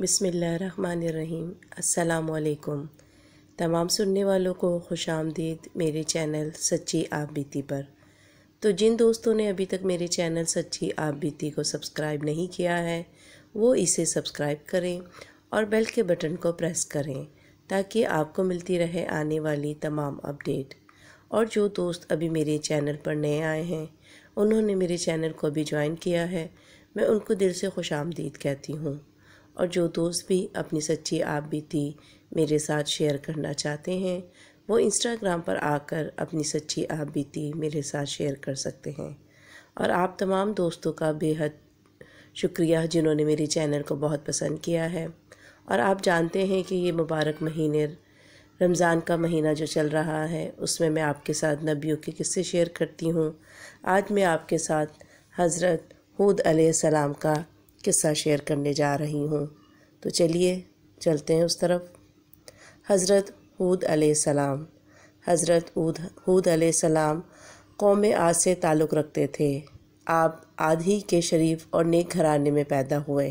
बसमीम् अल्लाम तमाम सुनने वालों को खुश आमदीद मेरे चैनल सच्ची आप बीती पर तो जिन दोस्तों ने अभी तक मेरे चैनल सच्ची आप बीती को सब्सक्राइब नहीं किया है वो इसे सब्सक्राइब करें और बेल के बटन को प्रेस करें ताकि आपको मिलती रहे आने वाली तमाम अपडेट और जो दोस्त अभी मेरे चैनल पर नए आए हैं उन्होंने मेरे चैनल को अभी ज्वाइन किया है मैं उनको दिल से खुश आमदीद कहती हूँ और जो दोस्त भी अपनी सच्ची आप बीती मेरे साथ शेयर करना चाहते हैं वो इंस्टाग्राम पर आकर अपनी सच्ची आप बीती मेरे साथ शेयर कर सकते हैं और आप तमाम दोस्तों का बेहद शुक्रिया जिन्होंने मेरे चैनल को बहुत पसंद किया है और आप जानते हैं कि ये मुबारक महीने रमज़ान का महीना जो चल रहा है उसमें मैं आपके साथ नबियों के किस्से शेयर करती हूँ आज मैं आपके साथ हज़रत हूद सलाम का किस्सा शेयर करने जा रही हूँ तो चलिए चलते हैं उस तरफ हज़रत हूद सलाम हज़रत हूद सलाम कौम आज से ताल्लुक़ रखते थे आप आधी के शरीफ और नेक घराने में पैदा हुए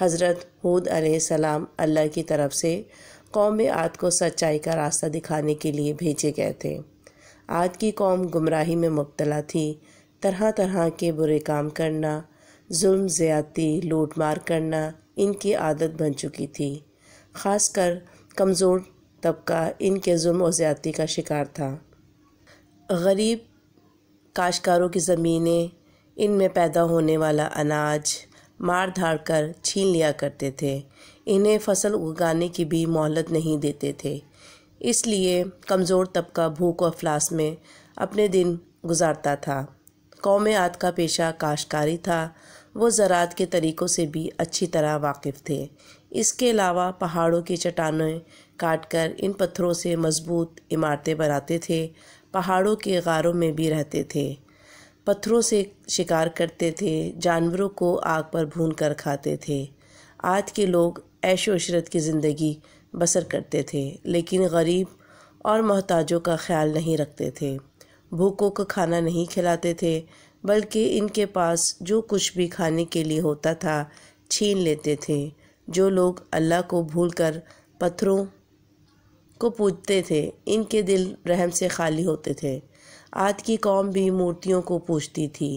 हज़रत हूद सलाम अल्लाह की तरफ से कौम आद को सच्चाई का रास्ता दिखाने के लिए भेजे गए थे आद की कौम गुमराही में मुबतला थी तरह तरह के बुरे काम करना जुल्म ज़्यादती लूट मार करना इनकी आदत बन चुकी थी ख़ासकर कमज़ोर तबका इनके जुल्म और ज़्यादती का शिकार था गरीब काशकारों की ज़मीनें इनमें पैदा होने वाला अनाज मार धाड़ कर छीन लिया करते थे इन्हें फसल उगाने की भी मोहलत नहीं देते थे इसलिए कमज़ोर तबका भूख और फ्लास में अपने दिन गुजारता था कौम आद का पेशा काशकारी था वो ज़रात के तरीक़ों से भी अच्छी तरह वाकिफ़ थे इसके अलावा पहाड़ों की चट्टानें काट कर इन पत्थरों से मज़बूत इमारतें बनाते थे पहाड़ों के गारों में भी रहते थे पत्थरों से शिकार करते थे जानवरों को आग पर भून कर खाते थे आज के लोग ऐशो अशरत की ज़िंदगी बसर करते थे लेकिन गरीब और मोहताजों का ख्याल नहीं रखते थे भूखों को खाना नहीं खिलाते थे बल्कि इनके पास जो कुछ भी खाने के लिए होता था छीन लेते थे जो लोग अल्लाह को भूलकर पत्थरों को पूजते थे इनके दिल रहम से खाली होते थे आज की कौम भी मूर्तियों को पूजती थी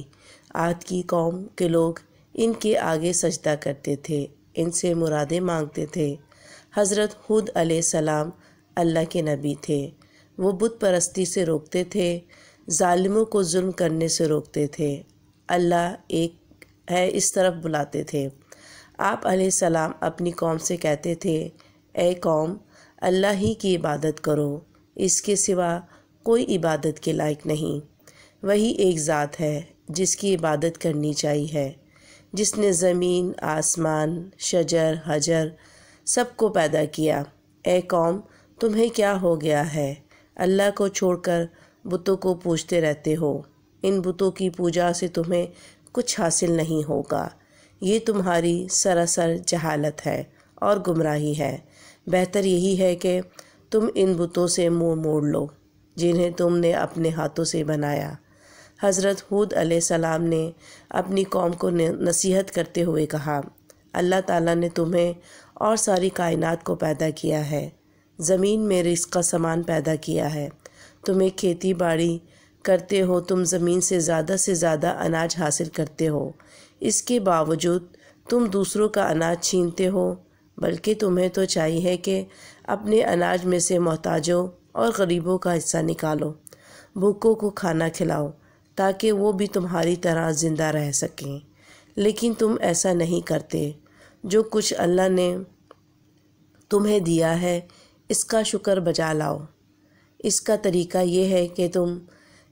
आज की कौम के लोग इनके आगे सजदा करते थे इनसे मुरादें मांगते थे हज़रत हुद अलैहिस्सलाम अल्लाह के नबी थे वो बुत परस्ती से रोकते थे ालिमों को जुल्म करने से रोकते थे अल्लाह एक है इस तरफ बुलाते थे आप सलाम अपनी कौम से कहते थे ए कौम अल्लाह ही की इबादत करो इसके सिवा कोई इबादत के लायक नहीं वही एक ज़ात है जिसकी इबादत करनी चाहिए जिसने ज़मीन आसमान शजर हजर सबको पैदा किया ए कौम तुम्हें क्या हो गया है अल्लाह को छोड़कर बुतों को पूजते रहते हो इन बुतों की पूजा से तुम्हें कुछ हासिल नहीं होगा ये तुम्हारी सरासर जहालत है और गुमराही है बेहतर यही है कि तुम इन बुतों से मुंह मोड़ लो जिन्हें तुमने अपने हाथों से बनाया हज़रत हूद सलाम ने अपनी कौम को नसीहत करते हुए कहा अल्लाह ताला ने तुम्हें और सारी कायनात को पैदा किया है ज़मीन में रिस्क का सामान पैदा किया है तुम्हें खेती बाड़ी करते हो तुम ज़मीन से ज़्यादा से ज़्यादा अनाज हासिल करते हो इसके बावजूद तुम दूसरों का अनाज छीनते हो बल्कि तुम्हें तो चाहिए कि अपने अनाज में से मोहताजों और गरीबों का हिस्सा निकालो भूखों को खाना खिलाओ ताकि वो भी तुम्हारी तरह ज़िंदा रह सकें लेकिन तुम ऐसा नहीं करते जो कुछ अल्लाह ने तुम्हें दिया है इसका शुक्र बजा लाओ इसका तरीका ये है कि तुम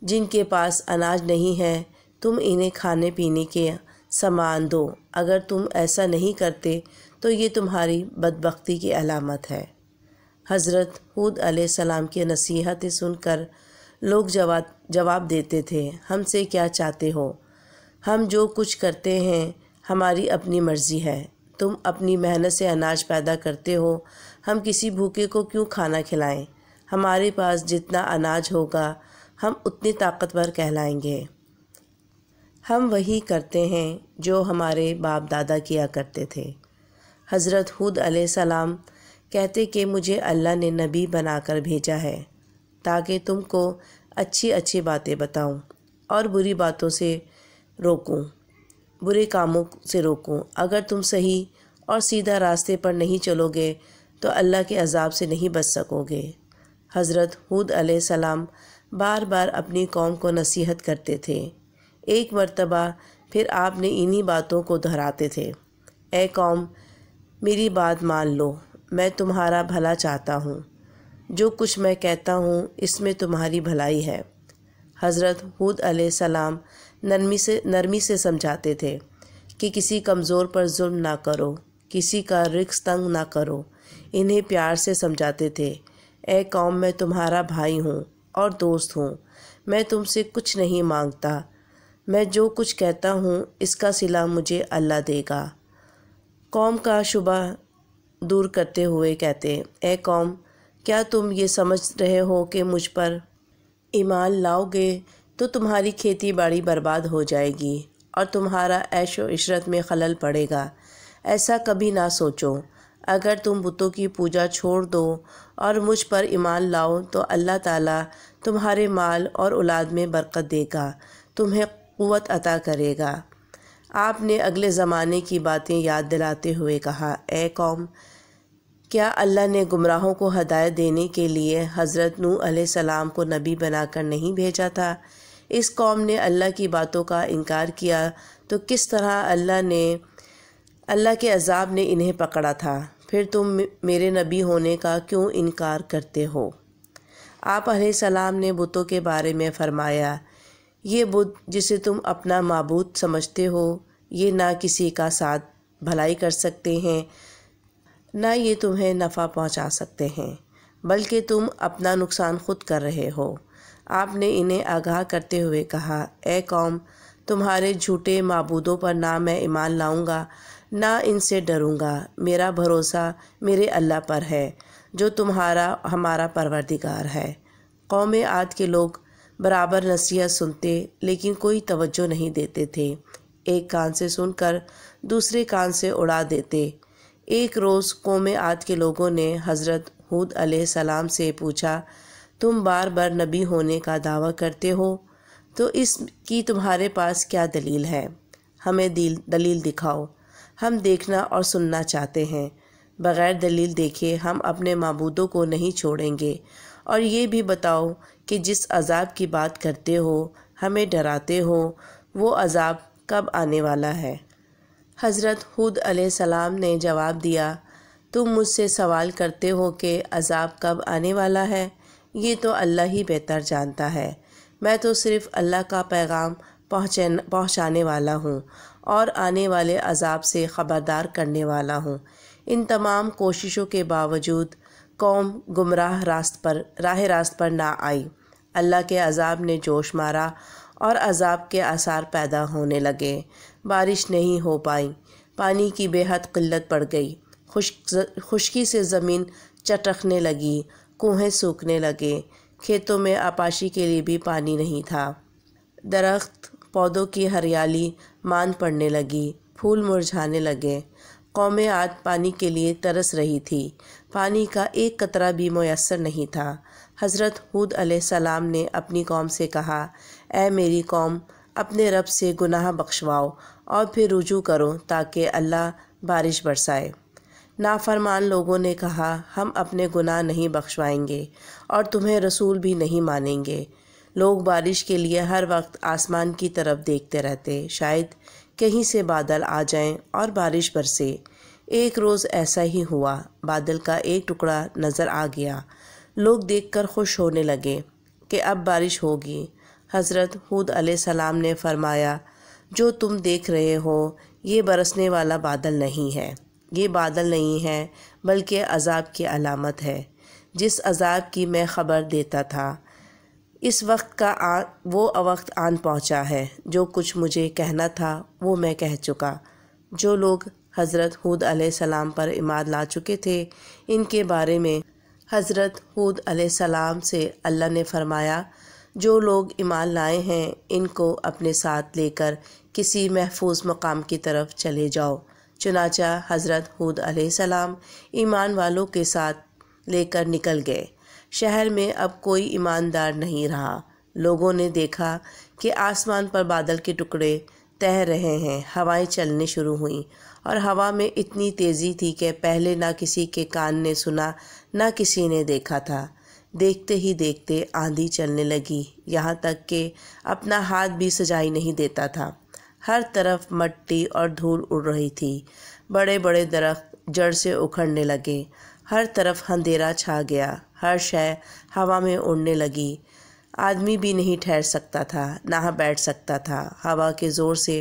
जिनके पास अनाज नहीं है तुम इन्हें खाने पीने के सामान दो अगर तुम ऐसा नहीं करते तो ये तुम्हारी बदबख्ती की अलामत है हज़रत हूद सलाम की नसीहतें सुनकर लोग जवाब जवाब देते थे हमसे क्या चाहते हो हम जो कुछ करते हैं हमारी अपनी मर्ज़ी है तुम अपनी मेहनत से अनाज पैदा करते हो हम किसी भूखे को क्यों खाना खिलाएं हमारे पास जितना अनाज होगा हम उतने ताकतवर कहलाएंगे हम वही करते हैं जो हमारे बाप दादा किया करते थे हज़रत हुद सलाम कहते कि मुझे अल्लाह ने नबी बनाकर भेजा है ताकि तुमको अच्छी अच्छी बातें बताऊं और बुरी बातों से रोकूं बुरे कामों से रोकूं अगर तुम सही और सीधा रास्ते पर नहीं चलोगे तो अल्लाह के अजाब से नहीं बच सकोगे हज़रत हूद सलाम बार बार अपनी कौम को नसीहत करते थे एक मर्तबा फिर आपने इन्हीं बातों को दोहराते थे ए कौम मेरी बात मान लो मैं तुम्हारा भला चाहता हूँ जो कुछ मैं कहता हूँ इसमें तुम्हारी भलाई है हज़रत हूद सलाम नरमी से नरमी से समझाते थे कि किसी कमज़ोर पर जुल्म ना करो किसी का रिक्स तंग ना करो इन्हें प्यार से समझाते थे ए कौम मैं तुम्हारा भाई हूँ और दोस्त हूँ मैं तुमसे कुछ नहीं मांगता मैं जो कुछ कहता हूँ इसका सिला मुझे अल्लाह देगा कौम का शुबा दूर करते हुए कहते ए कौम क्या तुम ये समझ रहे हो कि मुझ पर ईमान लाओगे तो तुम्हारी खेती बाड़ी बर्बाद हो जाएगी और तुम्हारा ऐशो इशरत में खलल पड़ेगा ऐसा कभी ना सोचो अगर तुम बुतों की पूजा छोड़ दो और मुझ पर ईमान लाओ तो अल्लाह ताला तुम्हारे माल और औलाद में बरकत देगा तुम्हें क़वत अता करेगा आपने अगले ज़माने की बातें याद दिलाते हुए कहा ए कौम क्या अल्लाह ने गुमराहों को हदायत देने के लिए हज़रत नूह सलाम को नबी बनाकर नहीं भेजा था इस कौम ने अल्लाह की बातों का इनकार किया तो किस तरह अल्लाह ने अल्लाह के अजाब ने इन्हें पकड़ा था फिर तुम मेरे नबी होने का क्यों इनकार करते हो आप सलाम ने बुतों के बारे में फरमाया ये बुत जिसे तुम अपना मबूत समझते हो ये ना किसी का साथ भलाई कर सकते हैं ना ये तुम्हें नफ़ा पहुंचा सकते हैं बल्कि तुम अपना नुकसान खुद कर रहे हो आपने इन्हें आगाह करते हुए कहा ए कौम तुम्हारे झूठे मबूदों पर ना मैं ईमान लाऊंगा ना इनसे डरूंगा मेरा भरोसा मेरे अल्लाह पर है जो तुम्हारा हमारा परवरदिगार है कौम आद के लोग बराबर नसीहत सुनते लेकिन कोई तवज्जो नहीं देते थे एक कान से सुनकर दूसरे कान से उड़ा देते एक रोज़ कौम आद के लोगों ने हज़रत हूद सलाम से पूछा तुम बार बार नबी होने का दावा करते हो तो इसकी तुम्हारे पास क्या दलील है हमें दिल दलील दिखाओ हम देखना और सुनना चाहते हैं बग़ैर दलील देखे हम अपने मबूदों को नहीं छोड़ेंगे और ये भी बताओ कि जिस अज़ाब की बात करते हो हमें डराते हो वो अज़ाब कब आने वाला है हज़रत हुद सलाम ने जवाब दिया तुम मुझसे सवाल करते हो कि अज़ाब कब आने वाला है ये तो अल्लाह ही बेहतर जानता है मैं तो सिर्फ़ अल्लाह का पैगाम पहुँचन पहुँचाने वाला हूँ और आने वाले अजाब से ख़बरदार करने वाला हूँ इन तमाम कोशिशों के बावजूद कौम गुमराह रास्त पर राह रास्त पर ना आई अल्लाह के अजाब ने जोश मारा और अजाब के आसार पैदा होने लगे बारिश नहीं हो पाई पानी की बेहद किल्लत पड़ गई खुश खुश्की से ज़मीन चटकने लगी कुएँ सूखने लगे खेतों में आपाशी के लिए भी पानी नहीं था दरख्त पौधों की हरियाली मान पड़ने लगी फूल मुरझाने लगे कौमें आज पानी के लिए तरस रही थी पानी का एक कतरा भी मैसर नहीं था हज़रत हूद सलाम ने अपनी कौम से कहा ए मेरी कौम अपने रब से गुनाह बख्शवाओ और फिर रुजू करो ताकि अल्लाह बारिश बरसाए नाफरमान लोगों ने कहा हम अपने गुनाह नहीं बख्शवाएंगे और तुम्हें रसूल भी नहीं मानेंगे लोग बारिश के लिए हर वक्त आसमान की तरफ देखते रहते शायद कहीं से बादल आ जाएं और बारिश बरसे एक रोज़ ऐसा ही हुआ बादल का एक टुकड़ा नज़र आ गया लोग देखकर खुश होने लगे कि अब बारिश होगी हज़रत हूद सलाम ने फरमाया जो तुम देख रहे हो ये बरसने वाला बादल नहीं है ये बादल नहीं है बल्कि अजाब की अलामत है जिस अजाब की मैं ख़बर देता था इस वक्त का आ वो अवक्त आन पहुंचा है जो कुछ मुझे कहना था वो मैं कह चुका जो लोग हज़रत हूद सलाम पर इमाद ला चुके थे इनके बारे में हज़रत हूद सलाम से अल्लाह ने फरमाया जो लोग ईमान लाए हैं इनको अपने साथ लेकर किसी महफूज मकाम की तरफ चले जाओ चुनाचा हज़रत हूद सलाम ईमान वालों के साथ लेकर निकल गए शहर में अब कोई ईमानदार नहीं रहा लोगों ने देखा कि आसमान पर बादल के टुकड़े तैर रहे हैं हवाएं चलने शुरू हुई और हवा में इतनी तेज़ी थी कि पहले ना किसी के कान ने सुना ना किसी ने देखा था देखते ही देखते आंधी चलने लगी यहाँ तक कि अपना हाथ भी सजाई नहीं देता था हर तरफ मट्टी और धूल उड़ रही थी बड़े बड़े दरख्त जड़ से उखड़ने लगे हर तरफ अंधेरा छा गया हर शय हवा में उड़ने लगी आदमी भी नहीं ठहर सकता था ना बैठ सकता था हवा के ज़ोर से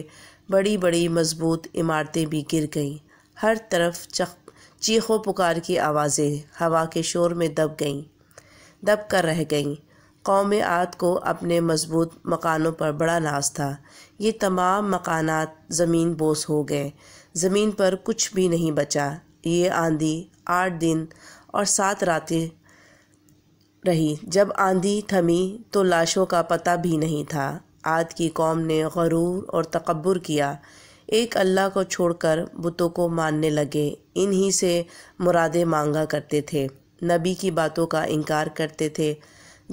बड़ी बड़ी मजबूत इमारतें भी गिर गईं हर तरफ चख चीखों पुकार की आवाज़ें हवा के शोर में दब गईं दब कर रह गईं कौम आत को अपने मजबूत मकानों पर बड़ा नाज था ये तमाम मकानात ज़मीन बोस हो गए ज़मीन पर कुछ भी नहीं बचा ये आंधी आठ दिन और सात रातें रही जब आंधी थमी तो लाशों का पता भी नहीं था आज की कौम ने गरूर और तकबर किया एक अल्लाह को छोड़कर बुतों को मानने लगे इन्हीं से मुरादे मांगा करते थे नबी की बातों का इनकार करते थे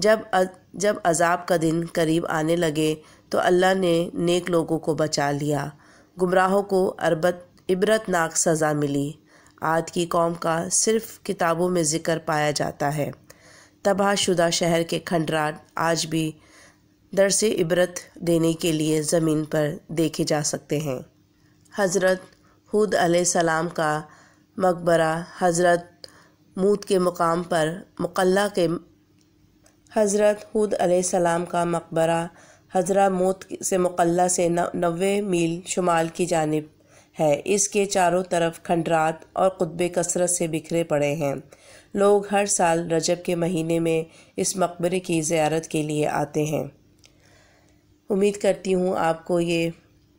जब अ, जब अजाब का दिन करीब आने लगे तो अल्लाह ने नेक लोगों को बचा लिया गुमराहों को अरबत इबरतनाक सज़ा मिली आज की कौम का सिर्फ किताबों में ज़िक्र पाया जाता है तबाहशुदा शहर के खंडरात आज भी से इबरत देने के लिए ज़मीन पर देखे जा सकते हैं हज़रत हूद सलाम का मकबरा हज़रत मूत के मुकाम पर मुकल्ला के हज़रत हूद सलाम का मकबरा हज़रा मूत से मुकल्ला से नवे मील शुमाल की जानब है इसके चारों तरफ खंडरात और कुतब कसरत से बिखरे पड़े हैं लोग हर साल रजब के महीने में इस मकबरे की ज़्यारत के लिए आते हैं उम्मीद करती हूँ आपको ये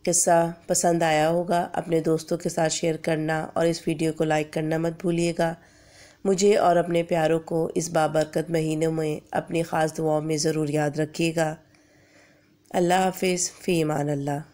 किस्सा पसंद आया होगा अपने दोस्तों के साथ शेयर करना और इस वीडियो को लाइक करना मत भूलिएगा मुझे और अपने प्यारों को इस बाबरकत महीने में अपनी ख़ास दुआओं में ज़रूर याद रखिएगा अल्लाह हाफिज़ फ़ी ईमान अल्लाह